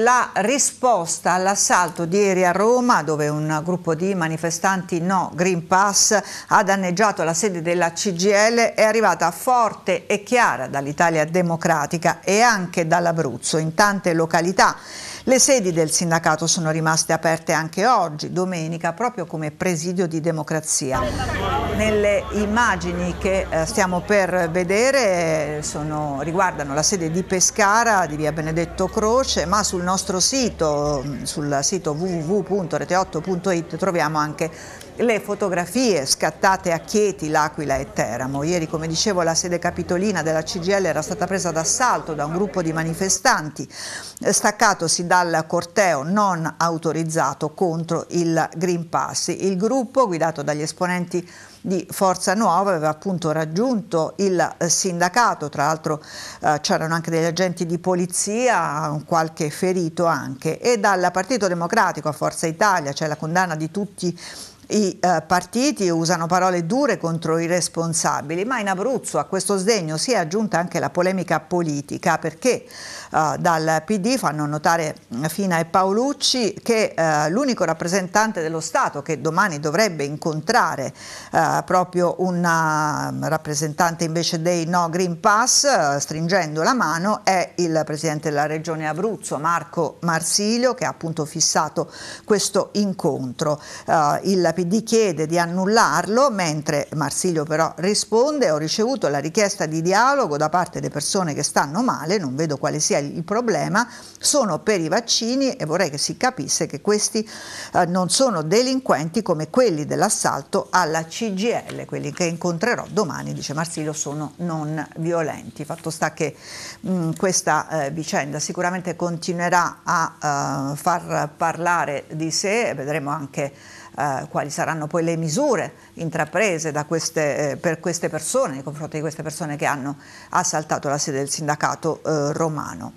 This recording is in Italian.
La risposta all'assalto di ieri a Roma, dove un gruppo di manifestanti no Green Pass ha danneggiato la sede della CGL, è arrivata forte e chiara dall'Italia democratica e anche dall'Abruzzo in tante località. Le sedi del sindacato sono rimaste aperte anche oggi, domenica, proprio come presidio di democrazia. Nelle immagini che eh, stiamo per vedere eh, sono, riguardano la sede di Pescara, di via Benedetto Croce, ma sul nostro sito, sul sito www.rete8.it troviamo anche le fotografie scattate a Chieti, L'Aquila e Teramo. Ieri, come dicevo, la sede capitolina della CGL era stata presa d'assalto da un gruppo di manifestanti eh, staccatosi dal corteo non autorizzato contro il Green Pass. Il gruppo, guidato dagli esponenti di Forza Nuova aveva appunto raggiunto il eh, sindacato, tra l'altro eh, c'erano anche degli agenti di polizia, qualche ferito riferito anche e dal Partito Democratico a Forza Italia, cioè la condanna di tutti i eh, partiti usano parole dure contro i responsabili, ma in Abruzzo a questo sdegno si è aggiunta anche la polemica politica perché eh, dal PD fanno notare eh, Fina e Paolucci che eh, l'unico rappresentante dello Stato che domani dovrebbe incontrare eh, proprio un eh, rappresentante invece dei no Green Pass stringendo la mano è il presidente della regione Abruzzo Marco Marsilio che ha appunto fissato questo incontro. il PD chiede di annullarlo, mentre Marsilio però risponde ho ricevuto la richiesta di dialogo da parte delle persone che stanno male, non vedo quale sia il problema, sono per i vaccini e vorrei che si capisse che questi eh, non sono delinquenti come quelli dell'assalto alla CGL, quelli che incontrerò domani, dice Marsilio, sono non violenti. Fatto sta che mh, mm, questa eh, vicenda sicuramente continuerà a eh, far parlare di sé, vedremo anche eh, quali saranno poi le misure intraprese queste, eh, per queste persone, nei confronti di queste persone che hanno assaltato la sede del sindacato eh, romano.